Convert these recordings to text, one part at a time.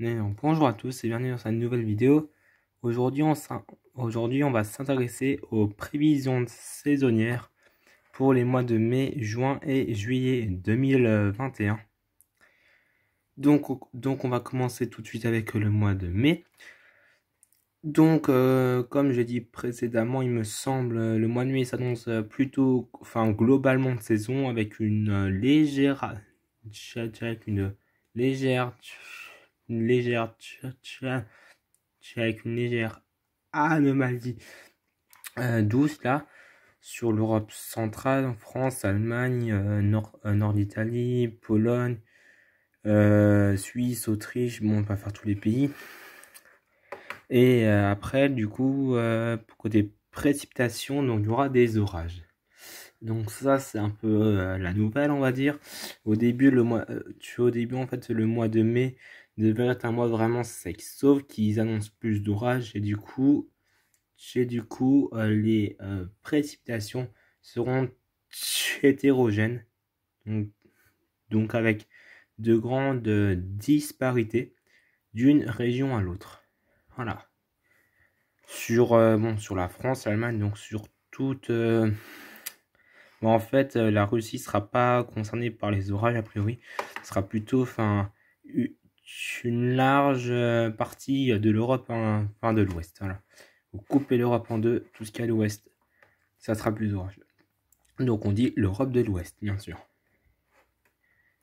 bonjour à tous et bienvenue dans cette nouvelle vidéo. Aujourd'hui on, va s'intéresser aux prévisions saisonnières pour les mois de mai, juin et juillet 2021. Donc, donc on va commencer tout de suite avec le mois de mai. Donc euh, comme j'ai dit précédemment, il me semble le mois de mai s'annonce plutôt enfin globalement de saison avec une euh, légère avec une légère une légère avec une légère anomalie euh, douce là sur l'Europe centrale, France, Allemagne, euh, nord, euh, nord d'Italie, Pologne, Suisse, Autriche, bon on va faire tous les pays. Et après du coup côté précipitations donc il y aura des orages. Donc ça c'est un peu la nouvelle on va dire. Au début le mois tu au début en fait le mois de mai devrait être un mois vraiment sec, sauf qu'ils annoncent plus d'orages et du coup, et du coup euh, les euh, précipitations seront hétérogènes, donc, avec de grandes disparités d'une région à l'autre. Voilà. Sur, euh, bon, sur la France, l'Allemagne, donc sur toute... Bon, en fait, la Russie sera pas concernée par les orages, a priori. sera plutôt enfin, une large euh, partie euh, de l'Europe, enfin de l'Ouest. Voilà. Vous coupez l'Europe en deux, tout ce qu'il y a à l'Ouest, ça sera plus orageux. Donc on dit l'Europe de l'Ouest, bien sûr.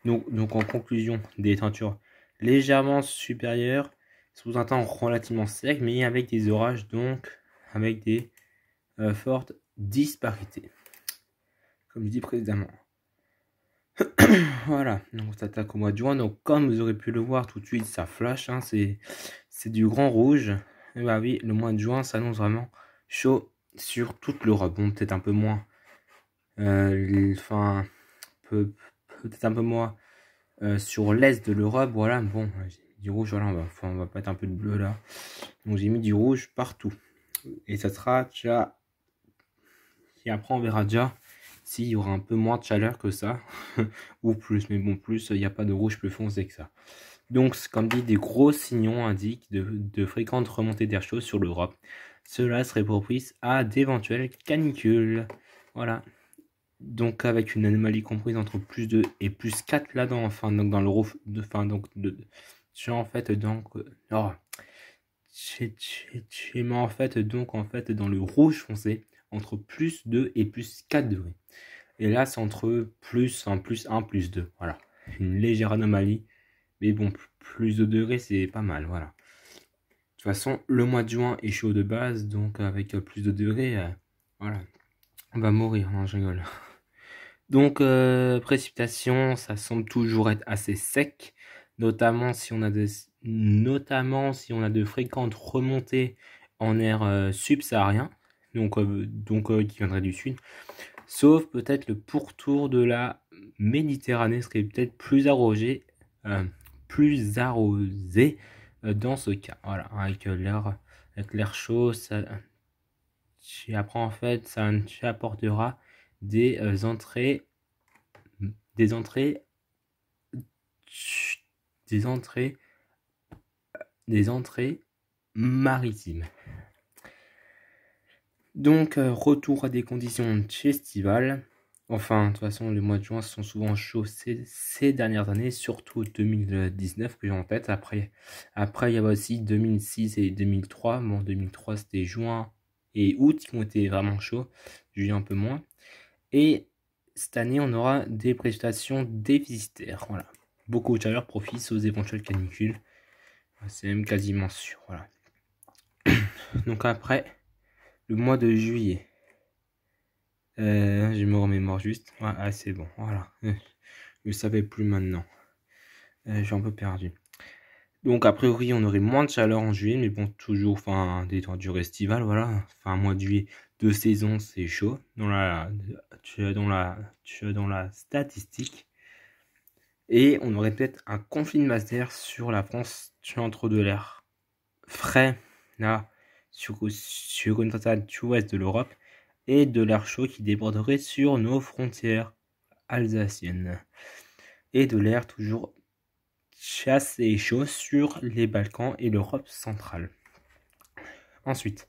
Donc, en conclusion, des teintures légèrement supérieures, sous un temps relativement sec, mais avec des orages, donc avec des euh, fortes disparités, comme je dis précédemment. voilà, donc on s'attaque au mois de juin. Donc, comme vous aurez pu le voir tout de suite, ça flash, hein, c'est du grand rouge. Et bah oui, le mois de juin s'annonce vraiment chaud sur toute l'Europe. Bon, peut-être un peu moins. Euh, enfin, peut-être un peu moins euh, sur l'est de l'Europe. Voilà, bon, du rouge, voilà, on va, pas on mettre un peu de bleu là. Donc, j'ai mis du rouge partout. Et ça sera déjà. Et après, on verra déjà s'il y aura un peu moins de chaleur que ça, ou plus, mais bon, plus, il n'y a pas de rouge plus foncé que ça. Donc, comme dit, des gros signaux indiquent de, fréquentes remontées d'air chaud sur l'Europe. Cela serait propice à d'éventuelles canicules. Voilà. Donc, avec une anomalie comprise entre plus 2 et plus 4 là-dedans, enfin, donc dans fin donc, de, en fait, donc, euh, oh, en fait, donc, en fait, dans le rouge foncé, entre plus 2 et plus 4 degrés. Et là, c'est entre plus 1, plus 1, plus 2. Voilà. Une légère anomalie. Mais bon, plus de degrés, c'est pas mal. Voilà. De toute façon, le mois de juin est chaud de base. Donc, avec euh, plus de degrés, euh, voilà. On va mourir. je rigole. Donc, euh, précipitation, ça semble toujours être assez sec. Notamment si on a de, notamment si on a de fréquentes remontées en air subsaharien donc, euh, euh, qui viendrait du sud, sauf peut-être le pourtour de la Méditerranée serait peut-être plus arrosé, euh, plus arrosé dans ce cas. Voilà, avec l'air, avec l'air chaud, ça, après en fait, ça apportera des entrées, des entrées, des entrées, des entrées maritimes. Donc, euh, retour à des conditions estivales. Enfin, de toute façon, les mois de juin sont souvent chauds ces, dernières années, surtout 2019 que j'ai en tête. Après, après, il y avait aussi 2006 et 2003. Bon, 2003, c'était juin et août qui ont été vraiment chauds, juillet un peu moins. Et cette année, on aura des prestations déficitaires. Voilà. Beaucoup de chaleur profite aux éventuelles canicules. C'est même quasiment sûr. Voilà. Donc après, le mois de juillet. Euh, je me remémore juste. Ah, c'est bon, voilà. Je ne savais plus maintenant. Euh, suis un peu perdu. Donc, a priori, on aurait moins de chaleur en juillet, mais bon, toujours enfin des du estivales, voilà. Fin mois de juillet, deux saisons, c'est chaud. Dans la, tu dans la, dans la statistique. Et on aurait peut-être un conflit de master sur la France, tu es entre de l'air frais, là, sur, sur une sud ouest de l'Europe et de l'air chaud qui déborderait sur nos frontières alsaciennes. Et de l'air toujours chasse et chaud sur les Balkans et l'Europe centrale. Ensuite,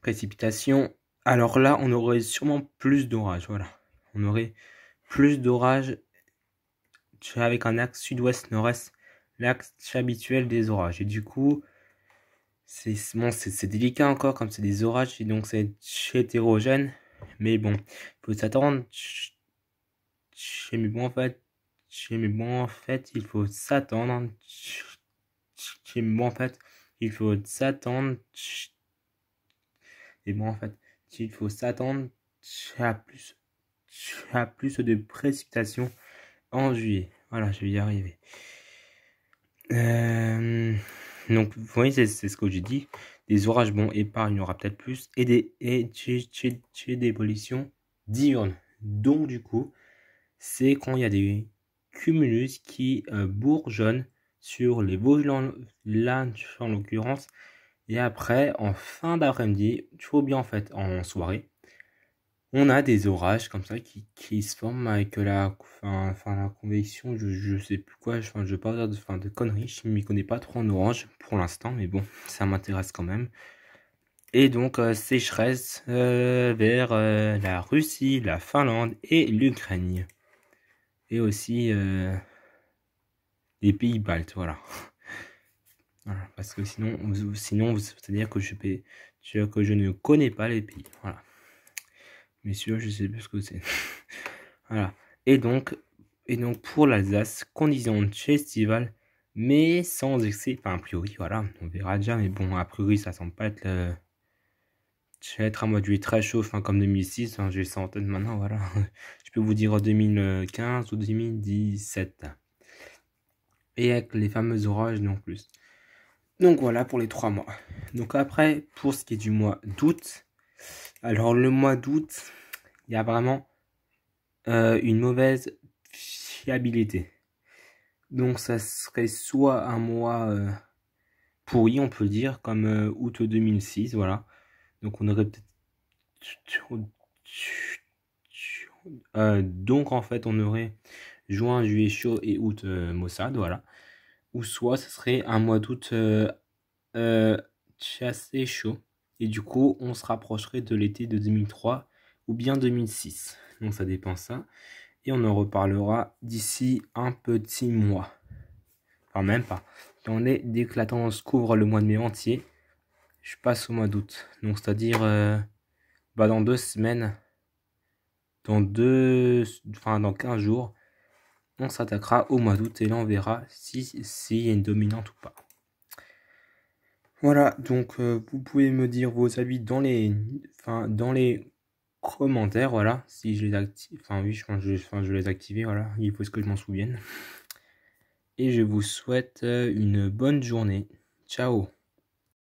précipitation. Alors là, on aurait sûrement plus d'orages. Voilà. On aurait plus d'orages avec un axe sud-ouest-nord-est, l'axe habituel des orages. Et du coup, c'est bon, c'est délicat encore, comme c'est des orages, et donc c'est hétérogène. Mais bon, il faut s'attendre. Mais bon, en fait, mais bon, en fait, il faut s'attendre. Mais bon, en fait, il faut s'attendre. Et bon, en fait, il faut s'attendre à plus, à plus de précipitations en juillet. Voilà, je vais y arriver. Euh... Donc, vous voyez, c'est ce que j'ai dit. Des orages, bons épargne, il y aura peut-être plus. Et des et diurnes, Donc, du coup, c'est quand il y a des cumulus qui euh, bourgeonnent sur les vosges là, en l'occurrence. Et après, en fin d'après-midi, tu vois bien en fait en soirée, on a des orages comme ça qui, se forment avec la, fin, enfin la convection, je, je sais plus quoi, je, ne veux pas dire de, conneries, je m'y connais pas trop en orange pour l'instant, mais bon, ça m'intéresse quand même. Et donc, euh, sécheresse euh, vers euh, la Russie, la Finlande et l'Ukraine. Et aussi les pays baltes, voilà. parce que sinon, sinon c'est-à-dire que je, que je ne connais pas les pays, voilà. Mais celui-là, je sais plus ce que c'est. voilà. Et donc, et donc pour l'Alsace, condition de festival, mais sans excès. Enfin, a priori, voilà, on verra déjà. Mais bon, a priori, ça semble pas être Ça euh, être un mois de très chaud, comme 2006. Hein, j'ai ça en maintenant, voilà. je peux vous dire 2015 ou 2017. Et avec les fameux orages non plus. Donc voilà pour les trois mois. Donc après, pour ce qui est du mois d'août, alors le mois d'août, il y a vraiment euh, une mauvaise fiabilité. Donc ça serait soit un mois euh, pourri, on peut dire, comme euh, août 2006, voilà. Donc on aurait peut-être... donc en fait on aurait juin, juillet chaud et août Mossad, voilà. Ou soit ça serait un mois d'août chassé chaud. Et du coup, on se rapprocherait de l'été de 2003 ou bien 2006. Donc ça dépend ça. Et on en reparlera d'ici un petit mois. Enfin même pas. que la tendance couvre le mois de mai entier. Je passe au mois d'août. Donc c'est-à-dire euh, bah, dans deux semaines. Dans deux. Enfin dans 15 jours. On s'attaquera au mois d'août et là on verra si s'il y a une dominante ou pas. Voilà, donc euh, vous pouvez me dire vos avis dans les, enfin, dans les commentaires, voilà, si je les active, enfin oui, je, enfin, je les activer, voilà, il faut que je m'en souvienne. Et je vous souhaite euh, une bonne journée. Ciao